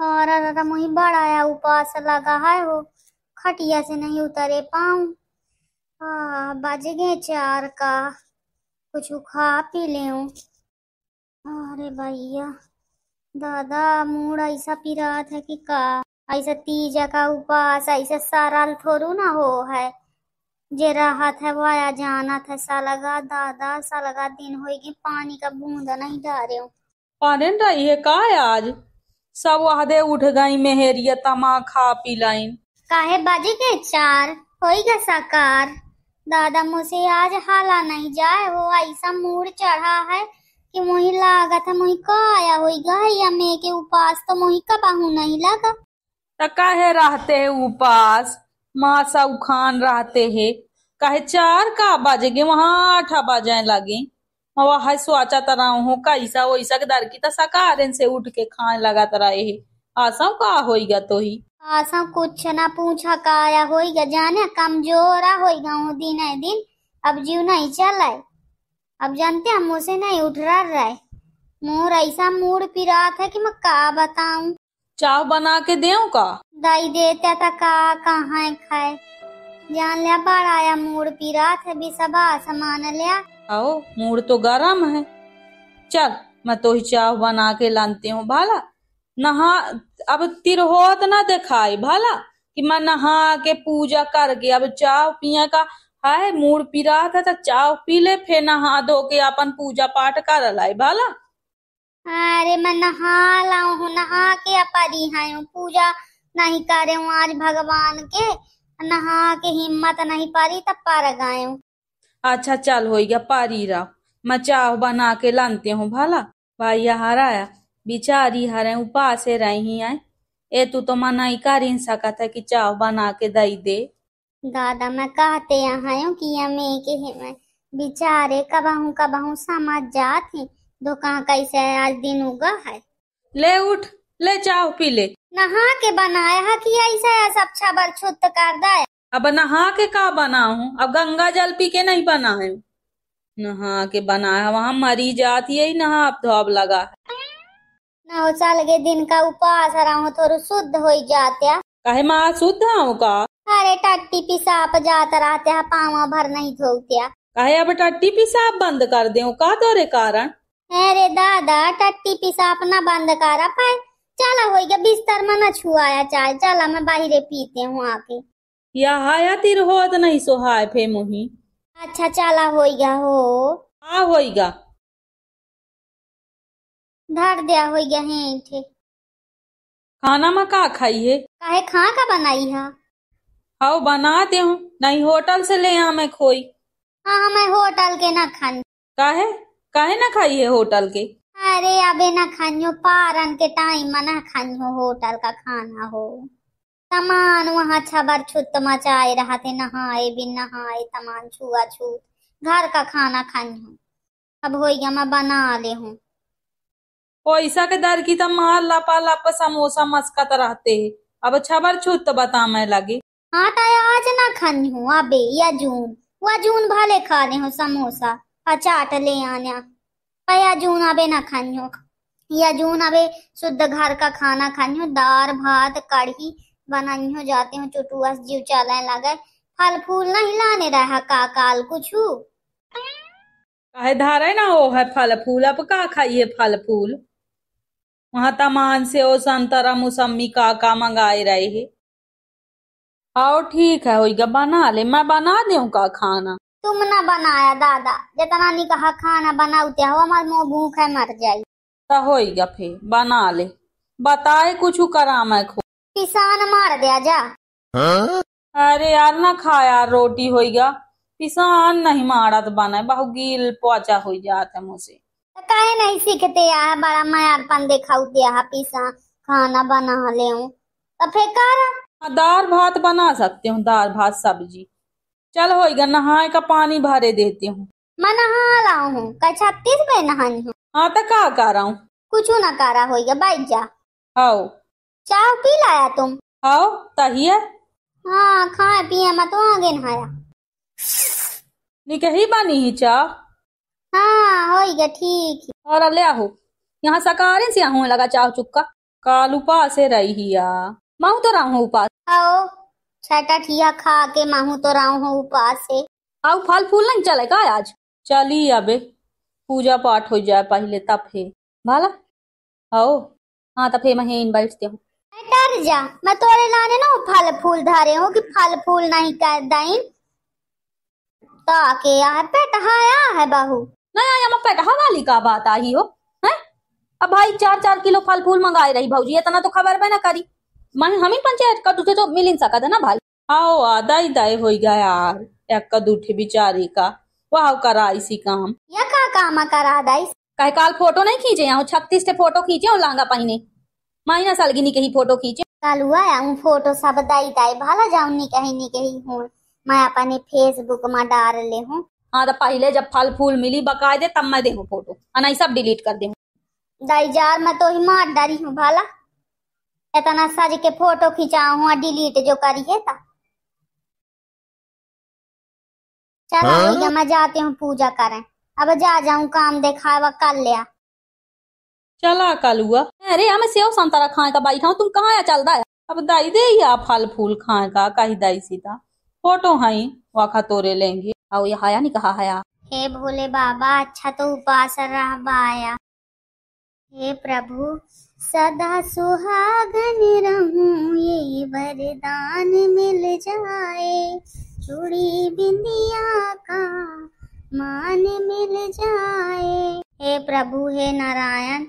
और हाँ, दादा मुही बड़ाया उपास लगा है वो खटिया से नहीं उतरे पाऊ हाँ, बज गए चार का कुछ खा पी ले अरे भैया दादा मूड ऐसा पिरा था कि का ऐसा तीजा का उपास ऐसा सारा थोड़ू ना हो है जे रहा था वो आया जाना था सालगा दादा सालगा दिन होएगी पानी का बूंदा नहीं हूँ पानी रही है का आज सब आधे उठ गई मेहरिया तमा खा पी लाइन काहे बाजी के चार होई गा साकार दादा मुझे आज हाला नहीं जाए वो ऐसा मूड चढ़ा है कि मुही लागत है मुही का आया होई या मैं के उपास तो मुही का बाहू नहीं लगा तका है रहते है उपास माँ सा उखान रहते है कहे चार का बाजेगे वहाँ आठा बाजे लगे हवा हसो आचा तरा हो का ईसा वो ईसा के दार की तसा का आरन से उठ के खान लगा तरा ये आसा का होईगा तो ही आसा कुछ ना पूछा का आया होईगा जाने कमजोरा होईगा हूँ दिन है दिन अब जीव नहीं चल रहा अब जानते हम उसे नहीं उठ रहा रहे मोर ऐसा मूड पिरात है कि मैं का बताऊं चाव बना के दे का दाई देता था का कहाँ खाए जान लिया बड़ा आया मूड पिरात है भी सबा सामान लिया आओ मूड तो गरम है चल मैं तो ही चाव बना के लानती हूँ भाला नहा अब तिरहोत ना दिखाई भाला कि मैं नहा के पूजा करके अब चाव पिया का हाय मूड पी रहा था तो चाव पी ले फिर नहा धो के अपन पूजा पाठ कर लाए भाला अरे मैं नहा लाऊ हूँ नहा के अपरी हाय पूजा नहीं करे हूँ आज भगवान के नहा के हिम्मत नहीं पारी तब पर गाय अच्छा चल हो पारी होइगा मैं चाह बना के लानते हूँ भाला भाई हराया बिचारी हरे उपास रही है ए तू तो ही कर ही सका था कि चाव बना के दई दे दादा मैं कहते यहाँ कि मैं के है बिचारे कबहू कबहू समझ जाती दुकान कैसे आज दिन उगा है ले उठ ले चाव पी ले नहा के बनाया है कि ऐसा सब छबर छुत कर दाया अब नहा के का बना हूं अब गंगा जल पी के नहीं बना है नहा के बना है वहां मरी जाती है नहा अब धोब लगा है नौ साल के दिन का उपवास रहा हूँ थोड़ा शुद्ध हो जाते कहे माँ शुद्ध हूँ का अरे टट्टी पिसाब जाता रहते है पावा भर नहीं धोते कहे अब टट्टी पिसाब बंद कर दे का तोरे कारण अरे दादा टट्टी पिसाब ना बंद करा पाए चला हो गया बिस्तर में न छुआया चाय चला मैं बाहर पीते हूँ आके या यहाँ तिर तो नहीं सो हाय फे मोही अच्छा चाला होइगा हो आ होइगा धर दिया होइगा है इठे खाना मा का खाई है काहे खा का बनाई हा हाउ बना दे हूँ नहीं होटल से ले आ मैं खोई हाँ, हाँ मैं होटल के ना खान काहे काहे ना खाई है होटल के अरे अबे ना खानियो पारन के टाइम मना खानियो होटल का खाना हो तमान वहाँ छबर छूत मचाए रहा थे नहाए बिन नहाए तमान छुआ छूत घर का खाना खाई हूँ अब हो गया मैं बना ले हूँ पैसा के दर की तम तो मार लापा लापा समोसा मस्कत रहते अब छबर छूत तो बता मैं लगे आटा हाँ आज ना खाई हूँ अबे या जून वह जून भले खा ले हूँ समोसा अचाट ले आना या जून अबे ना खाई हूँ या जून अबे शुद्ध घर का खाना खाई हूँ दाल भात कढ़ी बनाई हो जाते हो चुटुआ जीव चलने लगे फल फूल नहीं लाने रहा का काल कुछ काहे धारे ना हो है फल फूल अब का खाइए फल फूल वहां तमान से ओ संतरा मुसम्मी का का मंगाए रहे है आओ ठीक है होगा बना ले मैं बना दूं का खाना तुम ना बनाया दादा जितना नहीं कहा खाना बनाते हो हमारे मुंह भूख है मर जाये तो होगा फिर बना ले बताए कुछ करा मैं खो पिसान मार दिया जा अरे यार ना खा यार रोटी होएगा पिसान नहीं मारा मारत तो बने बहुत गिल पोचा हो जाता मुझे मुझसे तो काहे नहीं सीखते यार बड़ा मार मायारपन देखा दिया पिसा खाना बना ले तो फिर कर हाँ, दाल भात बना सकते हूँ दाल भात सब्जी चल होएगा नहाए का पानी भरे देती हूँ मैं नहा रहा हूँ कल छत्तीस में नहानी हूँ हाँ तो कहा कर रहा हूँ कुछ ना कर करा होएगा बैठ जा आओ चाय पी लाया तुम आओ तहिया हाँ खाए पिए मैं तो आगे नहाया निकही बानी ही चा हाँ हो गया ठीक और ले आहो यहाँ सकारे से आहू लगा चाह चुक्का काल उपास रही ही आ माहू तो रहा हूँ उपास आओ छठा ठिया खा के माहू तो रहा हूँ उपास है आओ फल फूल नहीं चलेगा आज चली अबे पूजा पाठ हो जाए पहले तब है भाला आओ हाँ तब है मैं इन बैठते हूँ डर जा मैं तोरे लाने ना फल फूल धारे हूँ कि फल फूल नहीं कर दई ताके तो यहाँ पेटहाया है बहू नहीं नया यहाँ पेटहा वाली का बात आई हो है अब भाई चार चार किलो फल फूल मंगाई रही भाजी इतना तो खबर भी ना करी मन हम ही पंचायत का दूसरे तो मिल ही सका था ना भाई आओ आधा ही दाई हो गया यार एक का दूठे बिचारे का वाह करा इसी काम या का काम करा दाई कह काल फोटो नहीं खींचे यहाँ छत्तीस से फोटो खींचे और लांगा पहने माइना की नी कही फोटो खींचे कल हुआ है हम फोटो सब दाई दाई भाला जाऊं नी कही नी कही हूँ मैं अपने फेसबुक में डाल ले हूँ हाँ तो पहले जब फल फूल मिली बकायदे तब मैं देखो फोटो अनाई सब डिलीट कर देहूँ दाई जार मैं तो ही मार डाली हूँ भाला इतना सज के फोटो खिंचाऊ हूँ डिलीट जो करिए है ता चलो हाँ? मैं जाती हूँ पूजा करें अब जा जाऊं काम देखावा कर लिया चला कलुआ अरे हमें सेव संतरा खाए का बाई खाओ तुम कहाँ आया चल दाया अब दाई दे या फल फूल खाए का कही दाई सीता फोटो हाई वाखा तोरे लेंगे आओ ये हाया नहीं कहा हाया हे भोले बाबा अच्छा तो उपास रह बाया हे प्रभु सदा सुहागन रहूं ये वरदान मिल जाए चूड़ी बिंदिया का मान मिल जाए हे प्रभु हे नारायण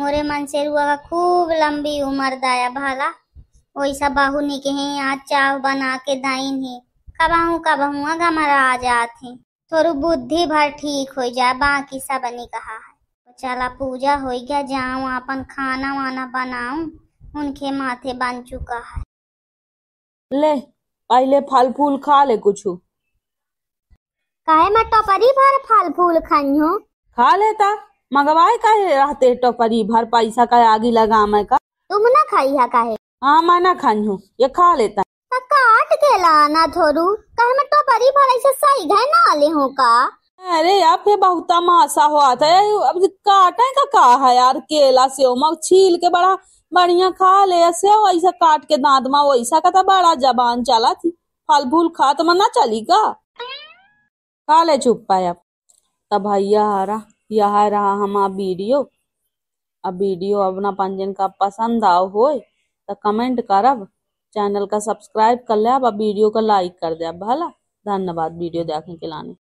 मोरे मन मनसेरुआ का खूब लंबी उम्र दाया भाला वैसा बाहू निके है यहाँ चाव बना के दाइन है कबाहू कबाहू घमरा आ जात है थोड़ी बुद्धि भर ठीक हो जाए बाकी सब ने कहा है चला पूजा हो गया जाऊँ अपन खाना वाना बनाऊं उनके माथे बन चुका है ले पहले फल फूल खा ले कुछ काहे मैं टपरी भर फल फूल खाई हूँ खा लेता मगवाए काहे रहते टोकरी तो भर पैसा का आगे लगा मैं का तुम ना खाई है का है हाँ मैं ना खाई हूँ ये खा लेता है तो काट के लाना थोरू कहे मैं टोकरी तो भर ऐसे सही घर ना ले हूँ का अरे यार फिर बहुत मासा हुआ था अब काटे का का है यार केला सेव मग छील के बड़ा बढ़िया खा ले ऐसे ऐसा काट के दाँत माँ वैसा का था बड़ा जबान चला थी फल फूल खा तो मना चली का खा ले चुप पाया तब भैया हरा यह रहा हमारा वीडियो अब वीडियो अपना पंजन का पसंद आओ हो तो कमेंट करब चैनल का सब्सक्राइब कर ले अब वीडियो का लाइक कर दे भला धन्यवाद वीडियो देखने के लाने